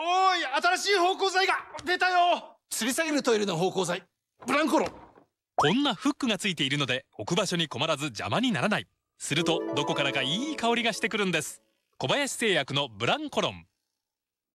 おい新しい芳香剤が出たよ吊り下げるトイレの芳香剤ブランコロこんなフックがついているので置く場所に困らず邪魔にならないするとどこからかいい香りがしてくるんです小林製薬のブランコロン